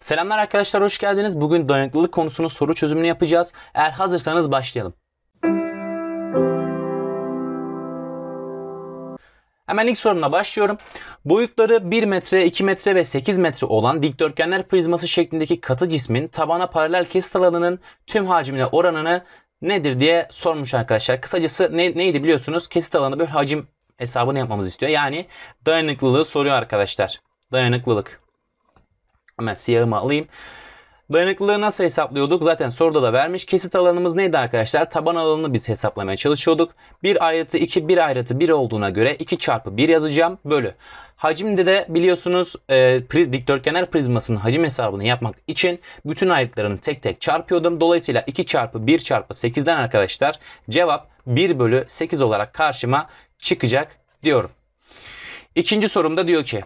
Selamlar arkadaşlar hoş geldiniz. Bugün dayanıklılık konusunun soru çözümünü yapacağız. Eğer hazırsanız başlayalım. Hemen ilk sorumla başlıyorum. Boyutları 1 metre, 2 metre ve 8 metre olan dikdörtgenler prizması şeklindeki katı cismin tabana paralel kesit alanının tüm hacimine oranını nedir diye sormuş arkadaşlar. Kısacası ne, neydi biliyorsunuz? Kesit alanı böyle hacim hesabını yapmamızı istiyor. Yani dayanıklılığı soruyor arkadaşlar. Dayanıklılık. Hemen siyahımı alayım. Dayanıklılığı nasıl hesaplıyorduk? Zaten soruda da vermiş. Kesit alanımız neydi arkadaşlar? Taban alanını biz hesaplamaya çalışıyorduk. 1 ayrıtı 2, 1 ayrıtı 1 olduğuna göre 2 çarpı 1 yazacağım. Bölü. Hacimde de biliyorsunuz e, priz, dikdörtgenler prizmasının hacim hesabını yapmak için bütün ayrıtlarını tek tek çarpıyordum. Dolayısıyla 2 çarpı 1 çarpı 8'den arkadaşlar cevap 1 bölü 8 olarak karşıma çıkacak diyorum. İkinci sorumda diyor ki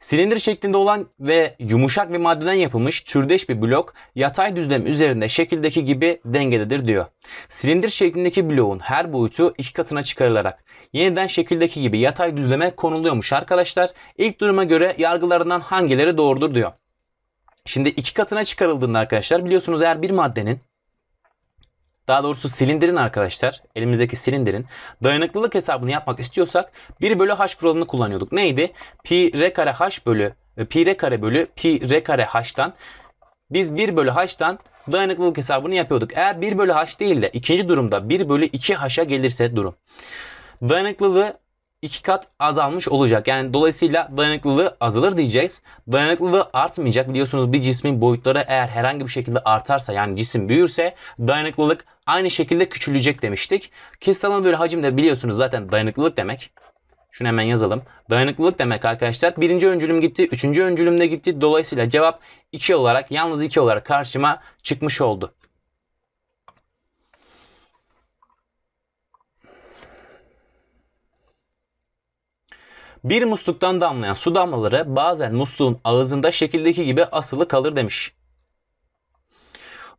Silindir şeklinde olan ve yumuşak bir maddeden yapılmış türdeş bir blok yatay düzlem üzerinde şekildeki gibi dengededir diyor. Silindir şeklindeki bloğun her boyutu iki katına çıkarılarak yeniden şekildeki gibi yatay düzleme konuluyormuş arkadaşlar. İlk duruma göre yargılarından hangileri doğrudur diyor. Şimdi iki katına çıkarıldığında arkadaşlar biliyorsunuz eğer bir maddenin daha doğrusu silindirin arkadaşlar elimizdeki silindirin dayanıklılık hesabını yapmak istiyorsak 1 bölü h kuralını kullanıyorduk. Neydi? Pi r kare h bölü e, pi r kare bölü pi r kare h'tan biz 1 bölü h'tan dayanıklılık hesabını yapıyorduk. Eğer 1 bölü h değil de ikinci durumda 1 bölü 2h'a gelirse durum. Dayanıklılığı iki kat azalmış olacak. Yani dolayısıyla dayanıklılığı azalır diyeceğiz. Dayanıklılığı artmayacak. Biliyorsunuz bir cismin boyutları eğer herhangi bir şekilde artarsa yani cisim büyürse dayanıklılık aynı şekilde küçülecek demiştik. Kristalın böyle hacimde biliyorsunuz zaten dayanıklılık demek. Şunu hemen yazalım. Dayanıklılık demek arkadaşlar. Birinci öncülüm gitti. Üçüncü öncülüm de gitti. Dolayısıyla cevap 2 olarak yalnız 2 olarak karşıma çıkmış oldu. Bir musluktan damlayan su damlaları bazen musluğun ağzında şekildeki gibi asılı kalır demiş.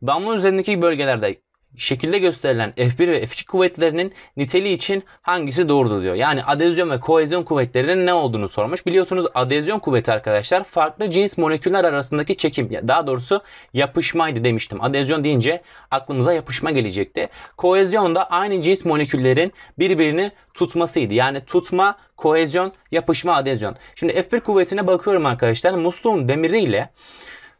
Damla üzerindeki bölgelerde şekilde gösterilen F1 ve F2 kuvvetlerinin niteliği için hangisi doğrudur diyor. Yani adezyon ve koezyon kuvvetlerinin ne olduğunu sormuş. Biliyorsunuz adezyon kuvveti arkadaşlar farklı cins moleküller arasındaki çekim daha doğrusu yapışmaydı demiştim. Adezyon deyince aklımıza yapışma gelecekti. Koezyon da aynı cins moleküllerin birbirini tutmasıydı. Yani tutma, koezyon, yapışma, adezyon. Şimdi F1 kuvvetine bakıyorum arkadaşlar. Musluğun demiriyle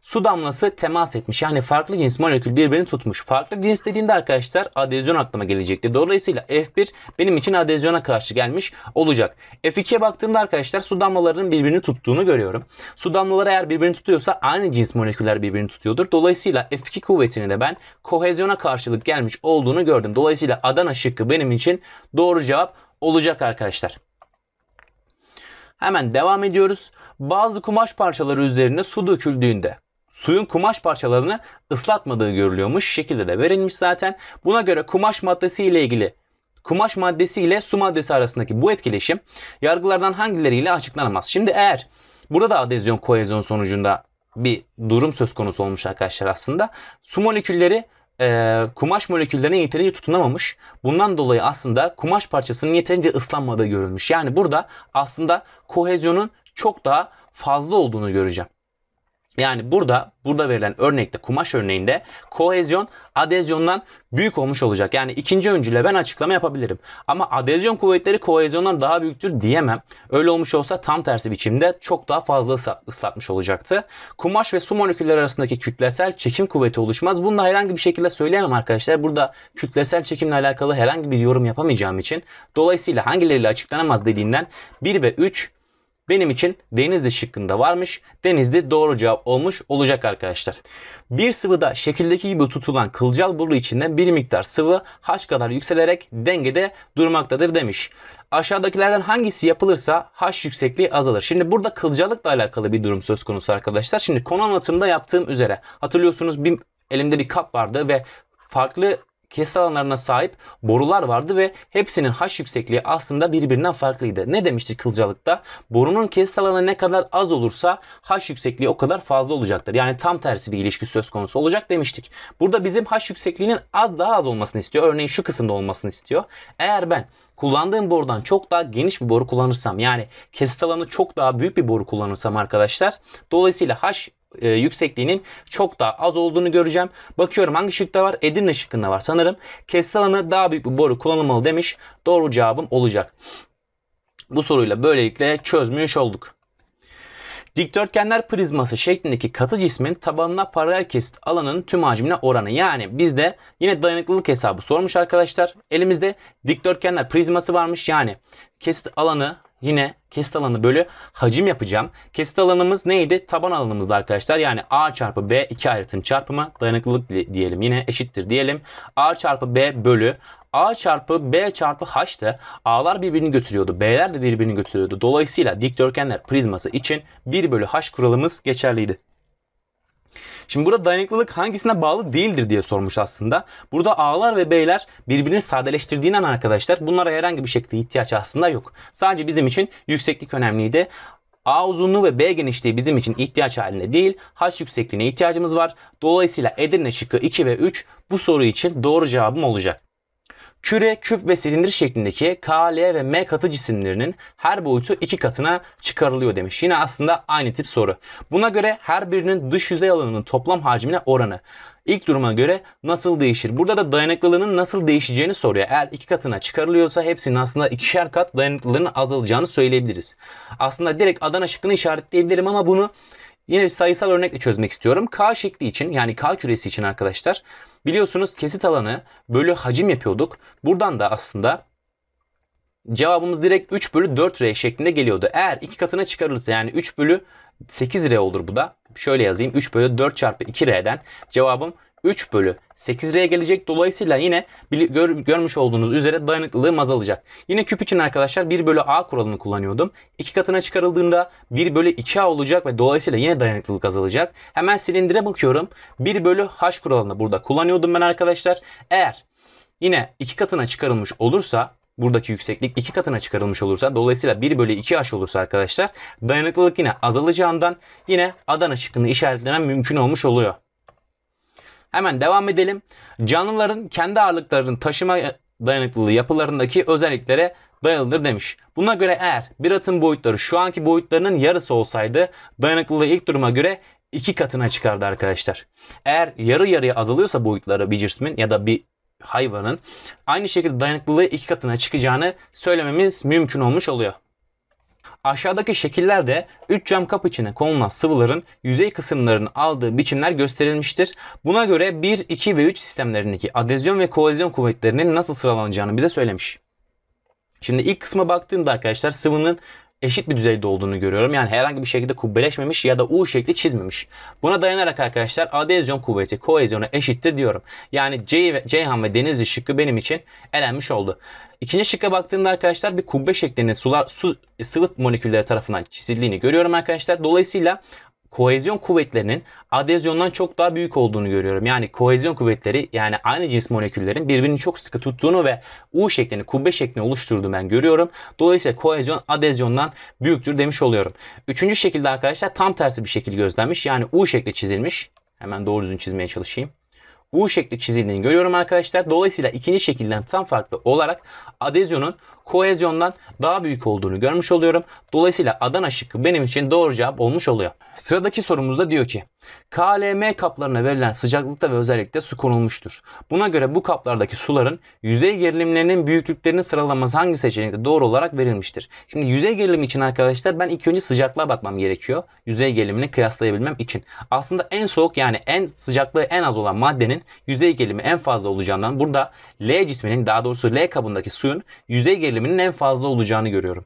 su damlası temas etmiş. Yani farklı cins molekül birbirini tutmuş. Farklı cins dediğinde arkadaşlar adezyon aklıma gelecekti. Dolayısıyla F1 benim için adezyona karşı gelmiş olacak. F2'ye baktığımda arkadaşlar su damlalarının birbirini tuttuğunu görüyorum. Su damlaları eğer birbirini tutuyorsa aynı cins moleküller birbirini tutuyordur. Dolayısıyla F2 kuvvetini de ben kohezyona karşılık gelmiş olduğunu gördüm. Dolayısıyla Adana şıkkı benim için doğru cevap olacak arkadaşlar. Hemen devam ediyoruz. Bazı kumaş parçaları üzerine su döküldüğünde suyun kumaş parçalarını ıslatmadığı görülüyormuş. Şekilde de verilmiş zaten. Buna göre kumaş maddesi ile ilgili kumaş maddesi ile su maddesi arasındaki bu etkileşim yargılardan hangileriyle açıklanamaz. Şimdi eğer burada da adezyon kohezyon sonucunda bir durum söz konusu olmuş arkadaşlar aslında. Su molekülleri e, kumaş moleküllerine yeterince tutunamamış. Bundan dolayı aslında kumaş parçasının yeterince ıslanmadığı görülmüş. Yani burada aslında kohezyonun çok daha fazla olduğunu göreceğim. Yani burada burada verilen örnekte kumaş örneğinde kohezyon adezyondan büyük olmuş olacak. Yani ikinci öncüyle ben açıklama yapabilirim. Ama adezyon kuvvetleri kohezyondan daha büyüktür diyemem. Öyle olmuş olsa tam tersi biçimde çok daha fazla ıslatmış olacaktı. Kumaş ve su molekülleri arasındaki kütlesel çekim kuvveti oluşmaz. Bunu da herhangi bir şekilde söyleyemem arkadaşlar. Burada kütlesel çekimle alakalı herhangi bir yorum yapamayacağım için dolayısıyla hangileriyle açıklanamaz dediğinden 1 ve 3 benim için Denizli şıkkında varmış. Denizli doğru cevap olmuş olacak arkadaşlar. Bir sıvıda şekildeki gibi tutulan kılcal boru içinde bir miktar sıvı H kadar yükselerek dengede durmaktadır demiş. Aşağıdakilerden hangisi yapılırsa H yüksekliği azalır. Şimdi burada kılcalıkla alakalı bir durum söz konusu arkadaşlar. Şimdi konu anlatımda yaptığım üzere hatırlıyorsunuz bir elimde bir kap vardı ve farklı kesit alanlarına sahip borular vardı ve hepsinin haş yüksekliği aslında birbirinden farklıydı. Ne demiştik Kılcalık'ta? Borunun kesit alanı ne kadar az olursa haş yüksekliği o kadar fazla olacaktır. Yani tam tersi bir ilişki söz konusu olacak demiştik. Burada bizim haş yüksekliğinin az daha az olmasını istiyor. Örneğin şu kısımda olmasını istiyor. Eğer ben kullandığım borudan çok daha geniş bir boru kullanırsam yani kesit alanı çok daha büyük bir boru kullanırsam arkadaşlar dolayısıyla haş e, yüksekliğinin çok daha az olduğunu göreceğim. Bakıyorum hangi şıkta var? Edirne şıkkında var sanırım. alanı daha büyük bir boru kullanılmalı demiş. Doğru cevabım olacak. Bu soruyla böylelikle çözmüş olduk. Dikdörtgenler prizması şeklindeki katı cismin tabanına paralel kesit alanının tüm hacmine oranı. Yani bizde yine dayanıklılık hesabı sormuş arkadaşlar. Elimizde dikdörtgenler prizması varmış. Yani kesit alanı yine kesit alanı bölü hacim yapacağım. Kesit alanımız neydi? Taban alanımızdı arkadaşlar. Yani A çarpı B iki ayrıtın çarpımı dayanıklılık diyelim yine eşittir diyelim. A çarpı B bölü A çarpı B çarpı H'te A'lar birbirini götürüyordu. B'ler de birbirini götürüyordu. Dolayısıyla dikdörtgenler prizması için 1 bölü H kuralımız geçerliydi. Şimdi burada dayanıklılık hangisine bağlı değildir diye sormuş aslında. Burada A'lar ve B'ler birbirini sadeleştirdiğinden arkadaşlar bunlara herhangi bir şekilde ihtiyaç aslında yok. Sadece bizim için yükseklik önemliydi. A uzunluğu ve B genişliği bizim için ihtiyaç halinde değil, H yüksekliğine ihtiyacımız var. Dolayısıyla Edirne şıkkı 2 ve 3 bu soru için doğru cevabım olacak küre, küp ve silindir şeklindeki K, L ve M katı cisimlerinin her boyutu iki katına çıkarılıyor demiş. Yine aslında aynı tip soru. Buna göre her birinin dış yüzey alanının toplam hacmine oranı ilk duruma göre nasıl değişir? Burada da dayanıklılığının nasıl değişeceğini soruyor. Eğer iki katına çıkarılıyorsa hepsinin aslında ikişer kat dayanıklılığının azalacağını söyleyebiliriz. Aslında direkt Adana şıkkını işaretleyebilirim ama bunu yine sayısal örnekle çözmek istiyorum. K şekli için yani K küresi için arkadaşlar Biliyorsunuz kesit alanı bölü hacim yapıyorduk. Buradan da aslında cevabımız direkt 3 bölü 4R şeklinde geliyordu. Eğer iki katına çıkarılırsa yani 3 bölü 8R olur bu da. Şöyle yazayım 3 bölü 4 çarpı 2R'den cevabım 3 bölü 8R'ye gelecek. Dolayısıyla yine gör, görmüş olduğunuz üzere dayanıklılığım azalacak. Yine küp için arkadaşlar 1 bölü A kuralını kullanıyordum. 2 katına çıkarıldığında 1 bölü 2A olacak ve dolayısıyla yine dayanıklılık azalacak. Hemen silindire bakıyorum. 1 bölü H kuralını burada kullanıyordum ben arkadaşlar. Eğer yine 2 katına çıkarılmış olursa buradaki yükseklik 2 katına çıkarılmış olursa dolayısıyla 1 bölü 2 h olursa arkadaşlar dayanıklılık yine azalacağından yine Adana şıkkını işaretlemem mümkün olmuş oluyor. Hemen devam edelim. Canlıların kendi ağırlıklarının taşıma dayanıklılığı yapılarındaki özelliklere dayalıdır demiş. Buna göre eğer bir atın boyutları şu anki boyutlarının yarısı olsaydı dayanıklılığı ilk duruma göre iki katına çıkardı arkadaşlar. Eğer yarı yarıya azalıyorsa boyutları bir cismin ya da bir hayvanın aynı şekilde dayanıklılığı iki katına çıkacağını söylememiz mümkün olmuş oluyor. Aşağıdaki şekillerde 3 cam kap içine konulan sıvıların yüzey kısımlarını aldığı biçimler gösterilmiştir. Buna göre 1, 2 ve 3 sistemlerindeki adezyon ve koalizyon kuvvetlerinin nasıl sıralanacağını bize söylemiş. Şimdi ilk kısma baktığımda arkadaşlar sıvının eşit bir düzeyde olduğunu görüyorum. Yani herhangi bir şekilde kubbeleşmemiş ya da U şekli çizmemiş. Buna dayanarak arkadaşlar adezyon kuvveti koezyona eşittir diyorum. Yani C ve, Ceyhan ve Denizli şıkkı benim için elenmiş oldu. İkinci şıkka baktığımda arkadaşlar bir kubbe şeklinin sular, su, sıvı molekülleri tarafından çizildiğini görüyorum arkadaşlar. Dolayısıyla kohezyon kuvvetlerinin adezyondan çok daha büyük olduğunu görüyorum. Yani kohezyon kuvvetleri yani aynı cins moleküllerin birbirini çok sıkı tuttuğunu ve U şeklini, kubbe şeklini oluşturduğunu ben görüyorum. Dolayısıyla kohezyon adezyondan büyüktür demiş oluyorum. Üçüncü şekilde arkadaşlar tam tersi bir şekil gözlenmiş. Yani U şekli çizilmiş. Hemen doğru düzgün çizmeye çalışayım. U şekli çizildiğini görüyorum arkadaşlar. Dolayısıyla ikinci şekilden tam farklı olarak adezyonun kohezyondan daha büyük olduğunu görmüş oluyorum. Dolayısıyla Adana şıkkı benim için doğru cevap olmuş oluyor. Sıradaki sorumuzda diyor ki KLM kaplarına verilen sıcaklıkta ve özellikle su konulmuştur. Buna göre bu kaplardaki suların yüzey gerilimlerinin büyüklüklerini sıralaması hangi seçenekte doğru olarak verilmiştir? Şimdi yüzey gerilimi için arkadaşlar ben ilk önce sıcaklığa bakmam gerekiyor. Yüzey gerilimini kıyaslayabilmem için. Aslında en soğuk yani en sıcaklığı en az olan maddenin yüzey gerilimi en fazla olacağından burada L cisminin daha doğrusu L kabındaki suyun yüzey gerilimi geriliminin en fazla olacağını görüyorum.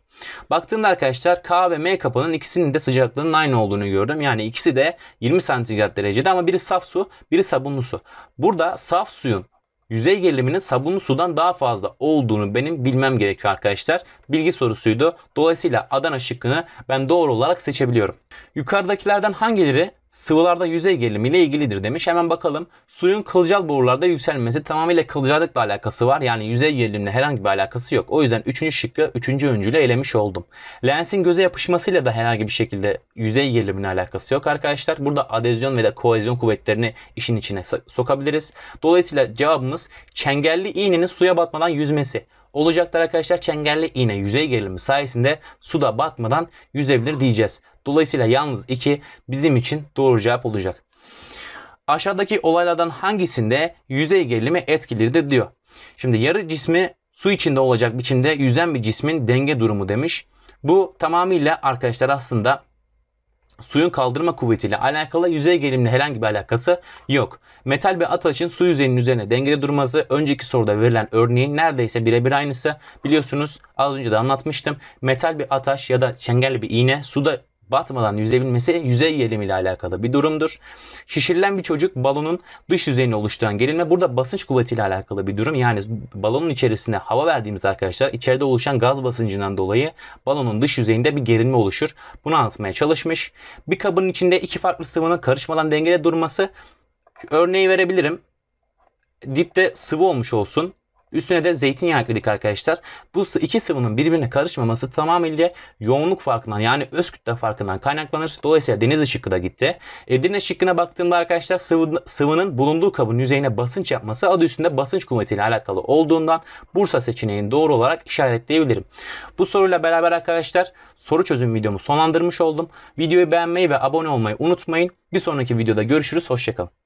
Baktığımda arkadaşlar K ve M kapının ikisinin de sıcaklığının aynı olduğunu gördüm. Yani ikisi de 20 santigrat derecede ama biri saf su, biri sabunlu su. Burada saf suyun yüzey geriliminin sabunlu sudan daha fazla olduğunu benim bilmem gerekiyor arkadaşlar. Bilgi sorusuydu. Dolayısıyla Adana şıkkını ben doğru olarak seçebiliyorum. Yukarıdakilerden hangileri sıvılarda yüzey gerilimiyle ilgilidir demiş. Hemen bakalım. Suyun kılcal borularda yükselmesi tamamıyla kılcallıkla alakası var. Yani yüzey gerilimle herhangi bir alakası yok. O yüzden 3. şıkkı 3. öncülü elemiş oldum. Lensin göze yapışmasıyla da herhangi bir şekilde yüzey gerilimine alakası yok arkadaşlar. Burada adezyon ve de koalizyon kuvvetlerini işin içine sokabiliriz. Dolayısıyla cevabımız çengelli iğnenin suya batmadan yüzmesi olacaktır arkadaşlar. Çengelli iğne yüzey gerilimi sayesinde suda batmadan yüzebilir diyeceğiz. Dolayısıyla yalnız 2 bizim için doğru cevap olacak. Aşağıdaki olaylardan hangisinde yüzey gerilimi etkilidir diyor. Şimdi yarı cismi su içinde olacak biçimde yüzen bir cismin denge durumu demiş. Bu tamamıyla arkadaşlar aslında suyun kaldırma kuvvetiyle alakalı yüzey gerilimle herhangi bir alakası yok. Metal ve ataşın su yüzeyinin üzerine dengede durması önceki soruda verilen örneğin neredeyse birebir aynısı. Biliyorsunuz az önce de anlatmıştım. Metal bir ataş ya da çengelli bir iğne suda batmadan yüzebilmesi yüzey gerilimi ile alakalı bir durumdur. Şişirilen bir çocuk balonun dış yüzeyini oluşturan gerilme burada basınç kuvveti ile alakalı bir durum. Yani balonun içerisine hava verdiğimizde arkadaşlar içeride oluşan gaz basıncından dolayı balonun dış yüzeyinde bir gerilme oluşur. Bunu anlatmaya çalışmış. Bir kabın içinde iki farklı sıvının karışmadan dengede durması örneği verebilirim. Dipte sıvı olmuş olsun. Üstüne de zeytinyağı ekledik arkadaşlar. Bu iki sıvının birbirine karışmaması tamamıyla yoğunluk farkından yani öz kütle farkından kaynaklanır. Dolayısıyla deniz şıkkı da gitti. E, Edirne şıkkına baktığımda arkadaşlar sıvı, sıvının bulunduğu kabın yüzeyine basınç yapması adı üstünde basınç kuvvetiyle alakalı olduğundan Bursa seçeneğini doğru olarak işaretleyebilirim. Bu soruyla beraber arkadaşlar soru çözüm videomu sonlandırmış oldum. Videoyu beğenmeyi ve abone olmayı unutmayın. Bir sonraki videoda görüşürüz. Hoşçakalın.